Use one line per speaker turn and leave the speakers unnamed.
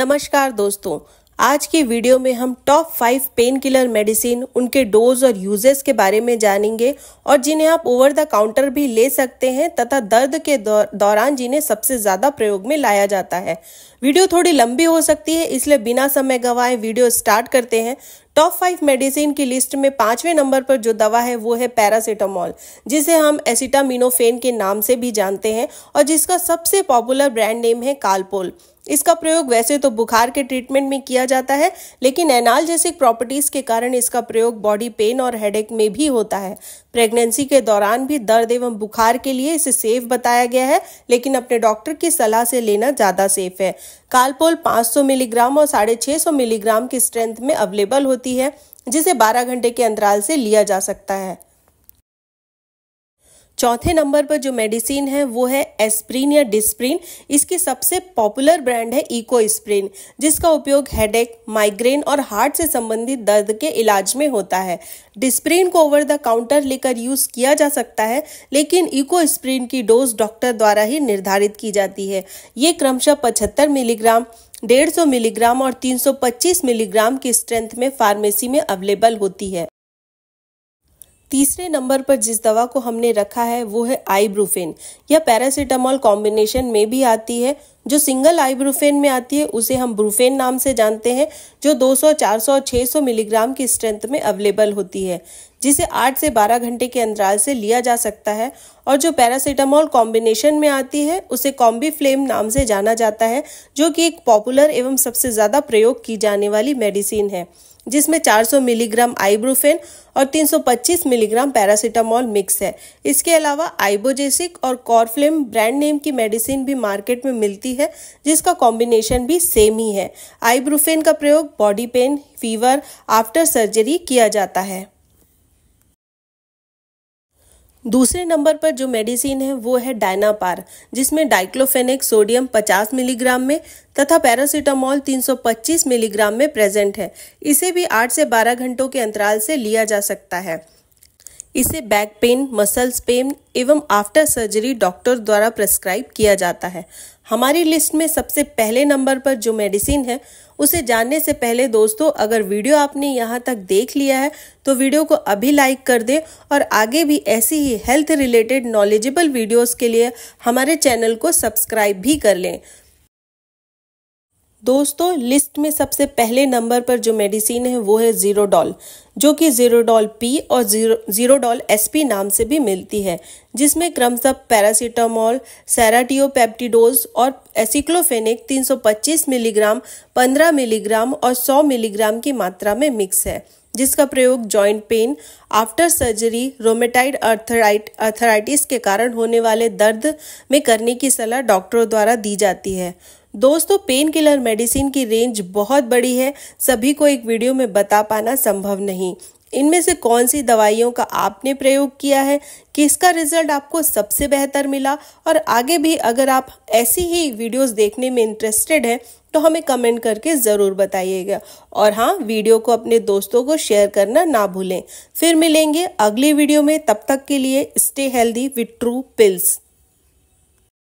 नमस्कार दोस्तों आज के वीडियो में हम top five pain killer medicine उनके डोज और यूजेस के बारे में जानेंगे और जिन्हें आप ओवर द काउंटर भी ले सकते हैं तथा दर्द के दौरान जिन्हें सबसे ज्यादा प्रयोग में लाया जाता है वीडियो थोड़ी लंबी हो सकती है इसलिए बिना समय गवाए वीडियो स्टार्ट करते हैं टॉप फाइव मेडिसिन की लिस्ट में पांचवें नंबर पर जो दवा है वो है पैरासिटामोल जिसे हम एसिटामिनोफेन के नाम से भी जानते हैं और जिसका सबसे पॉपुलर ब्रांड नेम है कालपोल इसका प्रयोग वैसे तो बुखार के ट्रीटमेंट में किया जाता है लेकिन एनाल्जेसिक प्रॉपर्टीज के कारण इसका प्रयोग बॉडी पेन और हेडेक में भी होता है प्रेगनेंसी के दौरान भी दर्द एवं बुखार के लिए इसे सेफ बताया गया है लेकिन अपने डॉक्टर की सलाह से लेना ज़्यादा सेफ है कालपोल 500 मिलीग्राम और साढ़े छः मिलीग्राम की स्ट्रेंथ में अवेलेबल होती है जिसे 12 घंटे के अंतराल से लिया जा सकता है चौथे नंबर पर जो मेडिसिन है वो है एस्प्रिन या डिस्प्रिन इसकी सबसे पॉपुलर ब्रांड है इको स्प्रिन जिसका उपयोग हेडेक माइग्रेन और हार्ट से संबंधित दर्द के इलाज में होता है डिस्प्रिन को ओवर द काउंटर लेकर यूज किया जा सकता है लेकिन इको स्प्रिन की डोज डॉक्टर द्वारा ही निर्धारित की जाती है ये क्रमशः पचहत्तर मिलीग्राम सौ मिलीग्राम और पच्चीस मिलीग्राम की स्ट्रेंथ में फार्मेसी में अवेलेबल होती है तीसरे नंबर पर जिस दवा को हमने रखा है वो है आईब्रूफेन यह पैरासीटामोल कॉम्बिनेशन में भी आती है जो सिंगल आईब्रूफेन में आती है उसे हम ब्रूफेन नाम से जानते हैं जो 200, 400 और 600 मिलीग्राम की स्ट्रेंथ में अवेलेबल होती है जिसे 8 से 12 घंटे के अंतराल से लिया जा सकता है और जो पैरासीटामोल कॉम्बिनेशन में आती है उसे कॉम्बी फ्लेम नाम से जाना जाता है जो कि एक पॉपुलर एवं सबसे ज़्यादा प्रयोग की जाने वाली मेडिसिन है जिसमें 400 मिलीग्राम आइब्रोफेन और 325 मिलीग्राम पैरासीटामोल मिक्स है इसके अलावा आइबोजेसिक और कॉरफ्लेम ब्रांड नेम की मेडिसिन भी मार्केट में मिलती है जिसका कॉम्बिनेशन भी सेम ही है आइब्रोफेन का प्रयोग body pain fever after surgery किया जाता है दूसरे नंबर पर जो मेडिसिन है वो है डायनापार जिसमें डाइक्लोफेनिक सोडियम 50 मिलीग्राम में तथा पैरासीटामोल 325 मिलीग्राम में प्रेजेंट है इसे भी 8 से 12 घंटों के अंतराल से लिया जा सकता है इसे बैक पेन मसल्स पेन एवं आफ्टर सर्जरी डॉक्टर द्वारा प्रेस्क्राइब किया जाता है हमारी लिस्ट में सबसे पहले नंबर पर जो मेडिसिन है उसे जानने से पहले दोस्तों अगर वीडियो आपने यहाँ तक देख लिया है तो वीडियो को अभी लाइक कर दें और आगे भी ऐसी ही हेल्थ रिलेटेड नॉलेजेबल वीडियोस के लिए हमारे चैनल को सब्सक्राइब भी कर लें दोस्तों लिस्ट में सबसे पहले नंबर पर जो मेडिसिन है वो है जीरोडॉल जो कि जीरोडॉल पी और जीरो एस पी नाम से भी मिलती है जिसमें क्रमशः पैरासीटामोल सैराटियोपेप्टिडोज और एसिक्लोफेनिक 325 मिलीग्राम 15 मिलीग्राम और 100 मिलीग्राम की मात्रा में मिक्स है जिसका प्रयोग joint pain after surgery rheumatoid arthritis arthritis के कारण होने वाले दर्द में करने की सलाह डॉक्टरों द्वारा दी जाती है दोस्तों पेन किलर मेडिसिन की रेंज बहुत बड़ी है सभी को एक वीडियो में बता पाना संभव नहीं इनमें से कौन सी दवाइयों का आपने प्रयोग किया है किसका रिजल्ट आपको सबसे बेहतर मिला और आगे भी अगर आप ऐसी ही वीडियोस देखने में इंटरेस्टेड हैं तो हमें कमेंट करके ज़रूर बताइएगा और हाँ वीडियो को अपने दोस्तों को शेयर करना ना भूलें फिर मिलेंगे अगली वीडियो में तब तक के लिए stay healthy with true pills